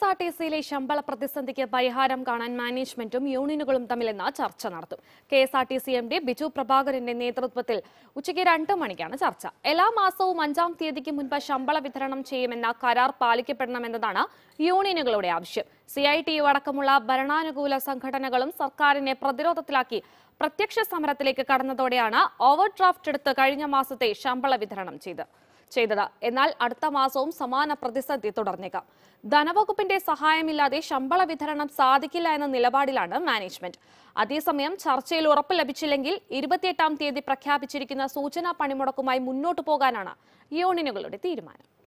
S R T സിയിലെ ശമ്പള പ്രതിസന്ധിക്ക് പരിഹാരം കാണാൻ മാനേജ്മെന്റും യൂണിയനുകളും തമ്മിലെന്ന ചർച്ച നടത്തും K S R T C M D Biju പ്രഭാകരന്റെ നേതൃത്വത്തിൽ ഉച്ചയ്ക്ക് രണ്ട് മണിക്കാണ് ചർച്ച എല്ലാ മാസവും അഞ്ചാം തീയതിക്ക് മുൻപ് ശമ്പള വിതരണം ചെയ്യുമെന്ന കരാർ പാലിക്കപ്പെടണമെന്നതാണ് യൂണിയനുകളുടെ ആവശ്യം സി ഐ ടി യു അടക്കമുള്ള ഭരണാനുകൂല സംഘടനകളും സർക്കാരിനെ പ്രതിരോധത്തിലാക്കി പ്രത്യക്ഷ സമരത്തിലേക്ക് കടന്നതോടെയാണ് ഓവർ ഡ്രാഫ്റ്റ് എടുത്ത് കഴിഞ്ഞ മാസത്തെ ശമ്പള വിതരണം ചെയ്തത് ചെയ്തത് എന്നാൽ അടുത്ത മാസവും സമാന പ്രതിസന്ധി തുടർന്നേക്കാം ധനവകുപ്പിന്റെ സഹായമില്ലാതെ ശമ്പള വിതരണം സാധിക്കില്ല എന്ന നിലപാടിലാണ് മാനേജ്മെന്റ് അതേസമയം ചർച്ചയിൽ ഉറപ്പ് ലഭിച്ചില്ലെങ്കിൽ ഇരുപത്തിയെട്ടാം തീയതി പ്രഖ്യാപിച്ചിരിക്കുന്ന സൂചനാ പണിമുടക്കുമായി മുന്നോട്ടു പോകാനാണ് യൂണിയനുകളുടെ തീരുമാനം